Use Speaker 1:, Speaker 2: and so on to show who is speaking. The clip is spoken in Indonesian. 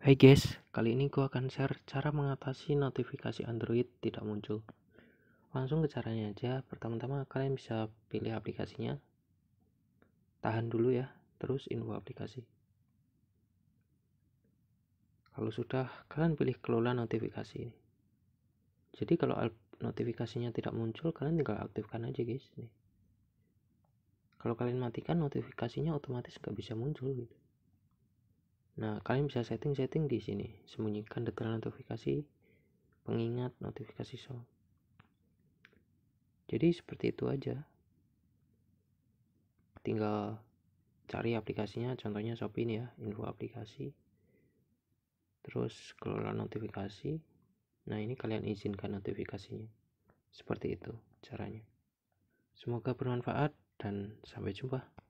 Speaker 1: Hai guys, kali ini gue akan share cara mengatasi notifikasi Android tidak muncul. Langsung ke caranya aja, pertama-tama kalian bisa pilih aplikasinya. Tahan dulu ya, terus info aplikasi. Kalau sudah, kalian pilih kelola notifikasi ini. Jadi kalau notifikasinya tidak muncul, kalian tinggal aktifkan aja guys. Kalau kalian matikan notifikasinya otomatis nggak bisa muncul gitu. Nah, kalian bisa setting-setting di sini. Sembunyikan detail notifikasi, pengingat, notifikasi so Jadi seperti itu aja. Tinggal cari aplikasinya, contohnya Shopee ini ya, info aplikasi. Terus kelola notifikasi. Nah, ini kalian izinkan notifikasinya. Seperti itu caranya. Semoga bermanfaat dan sampai jumpa.